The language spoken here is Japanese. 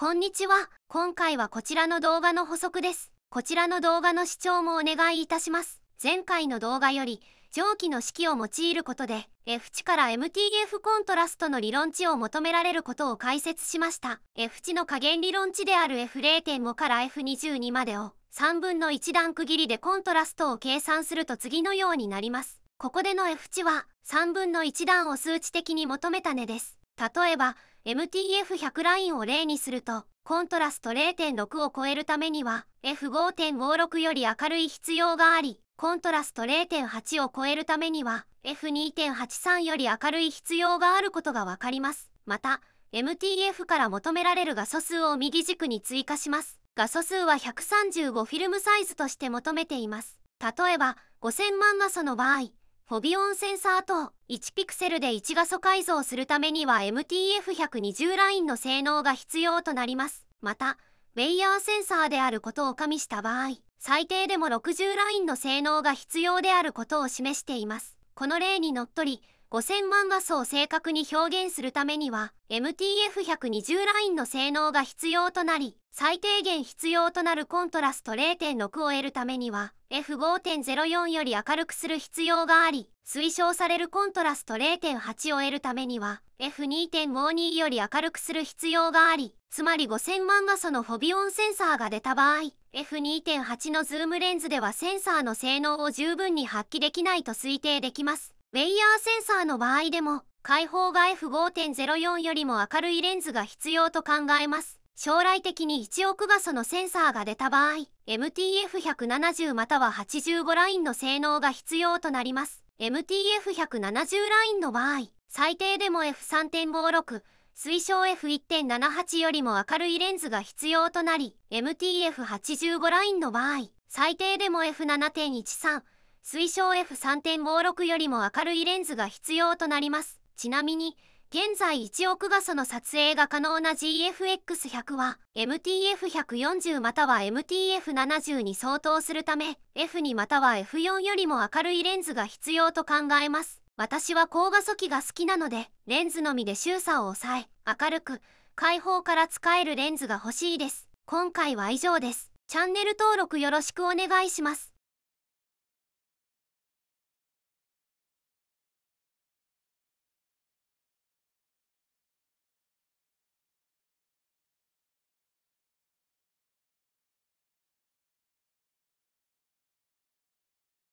こんにちは。今回はこちらの動画の補足です。こちらの動画の視聴もお願いいたします。前回の動画より、蒸気の式を用いることで、F 値から MTF コントラストの理論値を求められることを解説しました。F 値の加減理論値である F0.5 から F22 までを、3分の1段区切りでコントラストを計算すると次のようになります。ここでの F 値は3分の1段を数値的に求めた値です。例えば MTF100 ラインを例にするとコントラスト0.6を超えるためには F5.56 より明るい必要がありコントラスト0.8を超えるためには F2.83 より明るい必要があることがわかります。また MTF から求められる画素数を右軸に追加します。画素数は135フィルムサイズとして求めています。例えば5000万画素の場合ォビオンセンサーと1ピクセルで1画素改造するためには MTF120 ラインの性能が必要となります。また、ウェイヤーセンサーであることを加味した場合、最低でも60ラインの性能が必要であることを示しています。この例にのっとり、5000万画素を正確に表現するためには MTF120 ラインの性能が必要となり最低限必要となるコントラスト0.6を得るためには F5.04 より明るくする必要があり推奨されるコントラスト0.8を得るためには F2.52 より明るくする必要がありつまり5000万画素のフォビオンセンサーが出た場合 F2.8 のズームレンズではセンサーの性能を十分に発揮できないと推定できますレイヤーセンサーの場合でも、開放が F5.04 よりも明るいレンズが必要と考えます。将来的に1億画素のセンサーが出た場合、MTF170 または85ラインの性能が必要となります。MTF170 ラインの場合、最低でも F3.56、推奨 F1.78 よりも明るいレンズが必要となり、MTF85 ラインの場合、最低でも F7.13、推奨 F3.56 よりも明るいレンズが必要となります。ちなみに、現在1億画素の撮影が可能な GFX100 は MTF140 または MTF70 に相当するため F2 または F4 よりも明るいレンズが必要と考えます。私は高画素機が好きなのでレンズのみで周差を抑え明るく開放から使えるレンズが欲しいです。今回は以上です。チャンネル登録よろしくお願いします。